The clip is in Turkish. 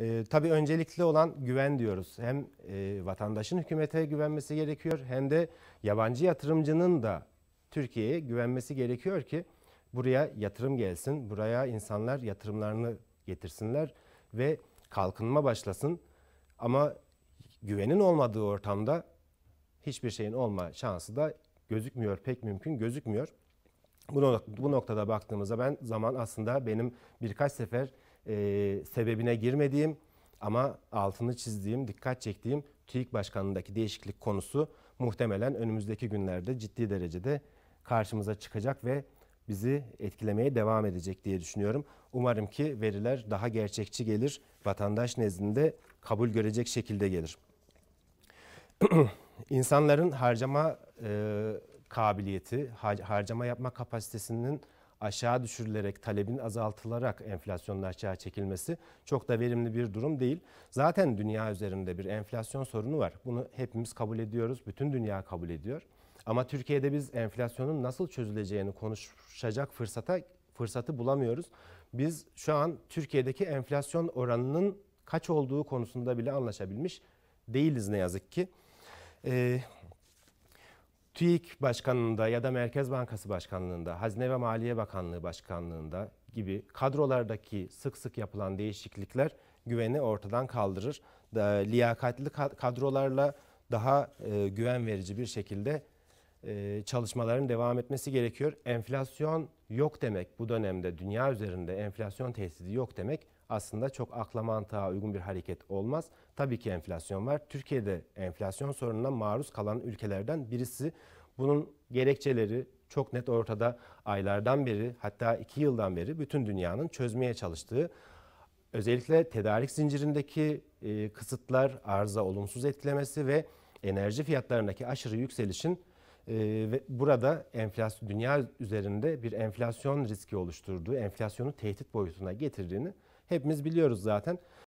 E, tabii öncelikli olan güven diyoruz. Hem e, vatandaşın hükümete güvenmesi gerekiyor hem de yabancı yatırımcının da Türkiye'ye güvenmesi gerekiyor ki buraya yatırım gelsin, buraya insanlar yatırımlarını getirsinler ve kalkınma başlasın. Ama güvenin olmadığı ortamda hiçbir şeyin olma şansı da gözükmüyor, pek mümkün gözükmüyor. Bu, nok bu noktada baktığımızda ben zaman aslında benim birkaç sefer e, sebebine girmediğim ama altını çizdiğim, dikkat çektiğim TÜİK Başkanlığı'ndaki değişiklik konusu muhtemelen önümüzdeki günlerde ciddi derecede karşımıza çıkacak ve bizi etkilemeye devam edecek diye düşünüyorum. Umarım ki veriler daha gerçekçi gelir, vatandaş nezdinde kabul görecek şekilde gelir. İnsanların harcama e, kabiliyeti, harcama yapma kapasitesinin aşağı düşürülerek, talebin azaltılarak enflasyonun aşağı çekilmesi çok da verimli bir durum değil. Zaten dünya üzerinde bir enflasyon sorunu var. Bunu hepimiz kabul ediyoruz, bütün dünya kabul ediyor. Ama Türkiye'de biz enflasyonun nasıl çözüleceğini konuşacak fırsata fırsatı bulamıyoruz. Biz şu an Türkiye'deki enflasyon oranının kaç olduğu konusunda bile anlaşabilmiş değiliz ne yazık ki. Ee, TÜİK Başkanlığında ya da Merkez Bankası Başkanlığında, Hazine ve Maliye Bakanlığı Başkanlığında gibi kadrolardaki sık sık yapılan değişiklikler güveni ortadan kaldırır. Da, liyakatli kadrolarla daha e, güven verici bir şekilde e, çalışmaların devam etmesi gerekiyor. Enflasyon yok demek bu dönemde dünya üzerinde enflasyon tehdidi yok demek aslında çok akla mantığa uygun bir hareket olmaz. Tabii ki enflasyon var. Türkiye'de enflasyon sorununa maruz kalan ülkelerden birisi. Bunun gerekçeleri çok net ortada aylardan beri hatta iki yıldan beri bütün dünyanın çözmeye çalıştığı özellikle tedarik zincirindeki e, kısıtlar, arıza olumsuz etkilemesi ve enerji fiyatlarındaki aşırı yükselişin ee, ve burada enflasyon dünya üzerinde bir enflasyon riski oluşturduğu, enflasyonu tehdit boyutuna getirdiğini hepimiz biliyoruz zaten.